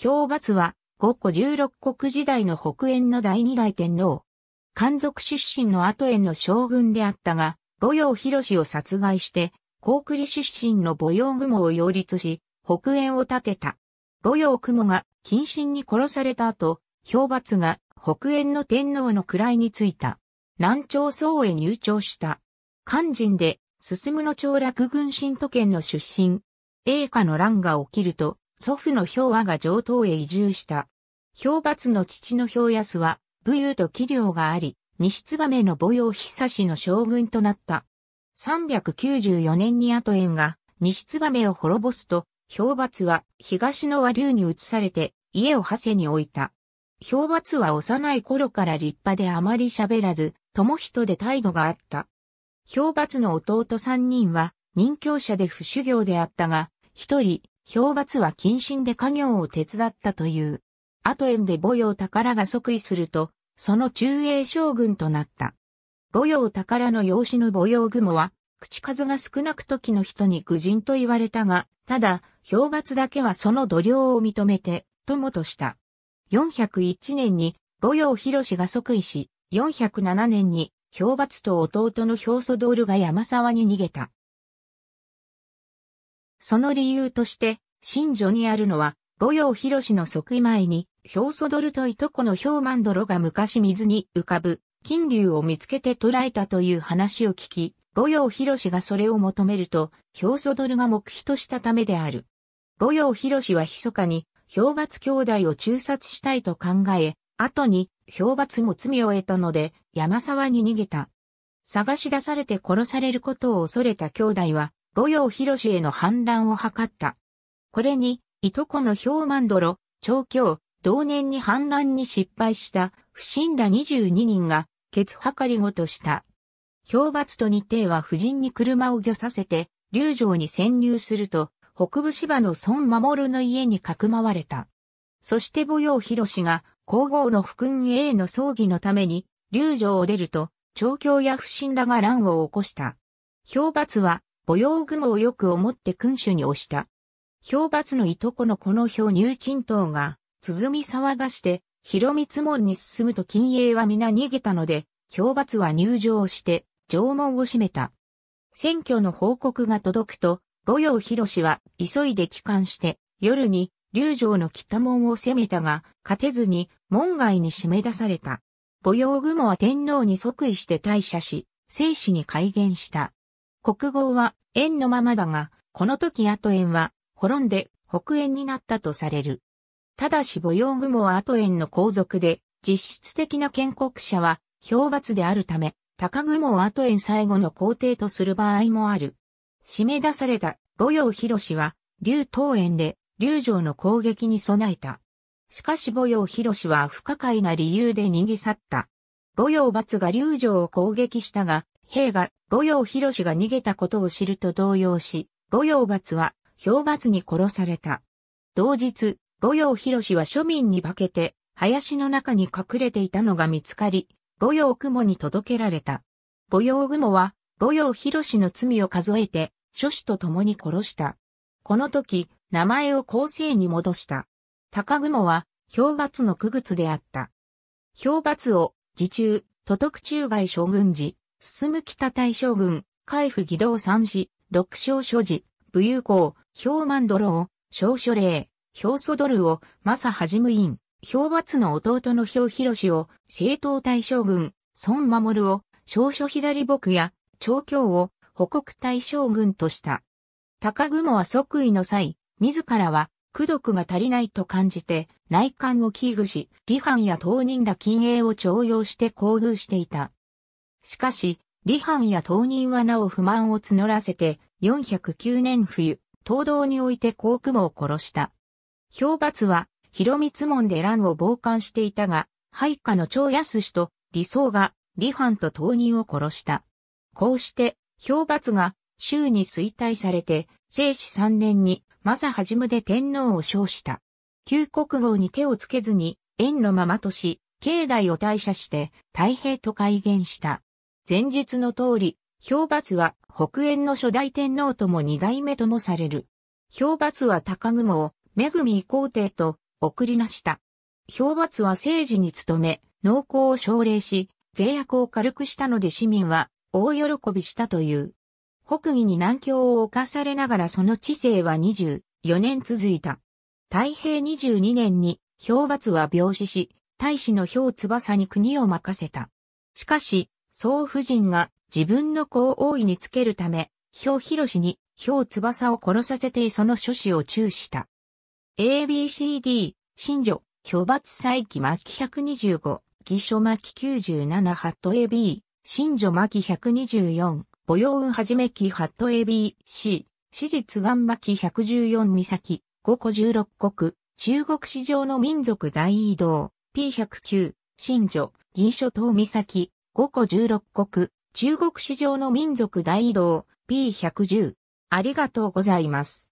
氷罰は、五個十六国時代の北縁の第二代天皇。漢族出身の後縁の将軍であったが、母用広を殺害して、高栗出身の母用雲を擁立し、北縁を建てた。母用雲が謹慎に殺された後、氷罰が北縁の天皇の位についた。南朝宋へ入朝した。漢人で、進むの長楽軍新都県の出身。栄華の乱が起きると、祖父の氷和が上等へ移住した。氷罰の父の氷安は、武勇と器量があり、西燕の母用久氏の将軍となった。394年に後縁が西燕を滅ぼすと、氷罰は東の和流に移されて家を長谷に置いた。氷罰は幼い頃から立派であまり喋らず、友人で態度があった。氷罰の弟三人は任教者で不修行であったが、一人、表罰は謹慎で家業を手伝ったという。後縁で母用宝が即位すると、その中英将軍となった。母用宝の養子の母用雲は、口数が少なく時の人に愚人と言われたが、ただ、表罰だけはその度量を認めて、友とした。401年に、母用広が即位し、407年に、表罰と弟の表祖ドールが山沢に逃げた。その理由として、新女にあるのは、母用広の即位前に、氷素ドルといとこの表満泥が昔水に浮かぶ、金流を見つけて捕らえたという話を聞き、母用広がそれを求めると、氷素ドルが目標としたためである。母用広は密かに、氷罰兄弟を中殺したいと考え、後に、氷罰も罪を得たので、山沢に逃げた。探し出されて殺されることを恐れた兄弟は、母用広への反乱を図った。これに、いとこの氷満泥、長教、同年に反乱に失敗した不審ら22人が、血測りごとした。氷罰と日程は夫人に車を御させて、竜城に潜入すると、北部芝の孫守の家にかくまわれた。そして母用広が、皇后の福運への葬儀のために、竜城を出ると、調教や不審らが乱を起こした。氷罰は、母用雲をよく思って君主に押した。氷罰のいとこのこの氷入鎮等が、鼓騒がして、広光門に進むと禁営は皆逃げたので、氷罰は入場して、城門を閉めた。選挙の報告が届くと、母用広氏は急いで帰還して、夜に、竜城の北門を攻めたが、勝てずに、門外に締め出された。母用雲は天皇に即位して退社し、生死に改元した。国号は円のままだが、この時アトエンは滅んで北円になったとされる。ただし母用雲はアトエンの皇族で、実質的な建国者は氷罰であるため、高雲をアトエン最後の皇帝とする場合もある。締め出された母用広は、竜東縁で竜城の攻撃に備えた。しかし母用広は不可解な理由で逃げ去った。母用罰が竜城を攻撃したが、兵が、路広博が逃げたことを知ると動揺し、路陽罰は、氷罰に殺された。同日、路広博は庶民に化けて、林の中に隠れていたのが見つかり、路陽雲に届けられた。母陽雲は、路広博の罪を数えて、諸子と共に殺した。この時、名前を後世に戻した。高雲は、氷罰の区物であった。氷罰を、自中、都督中外将軍時、進む北大将軍、海部義堂三子、六将所持、武勇公、氷満泥を、少所令、氷祖ドルを、正はじむ院、氷罰の弟の氷広氏を、正統大将軍、孫守を、少所左僕や、長教を、保国大将軍とした。高雲は即位の際、自らは、苦毒が足りないと感じて、内官を危惧し、李藩や当人ら禁営を徴用して厚遇していた。しかし、李藩や当人はなお不満を募らせて、409年冬、東道において高雲を殺した。氷罰は、広光門で乱を傍観していたが、配下の長安氏と理想が李藩と当人を殺した。こうして、氷罰が州に衰退されて、生死3年に、正はじむで天皇を称した。旧国号に手をつけずに、縁のままとし、境内を退社して、太平と改元した。前述の通り、氷罰は北縁の初代天皇とも二代目ともされる。氷罰は高雲を、恵み皇帝と送りなした。氷罰は政治に努め、農耕を奨励し、税役を軽くしたので市民は大喜びしたという。北義に難境を犯されながらその治世は24年続いた。太平22年に氷罰は病死し、大使の氷翼に国を任せた。しかし、総夫人が自分の子を王位につけるため、氷広氏に氷翼を殺させてその諸子を注した。ABCD、新女、表罰祭起巻125、義書巻97ハット AB、新女巻124、母用運はじめ期ハット ABC、史実願巻114岬、5個16国、中国史上の民族大移動、P109、新女、義書等岬、5個16国、中国史上の民族大移動 P110。ありがとうございます。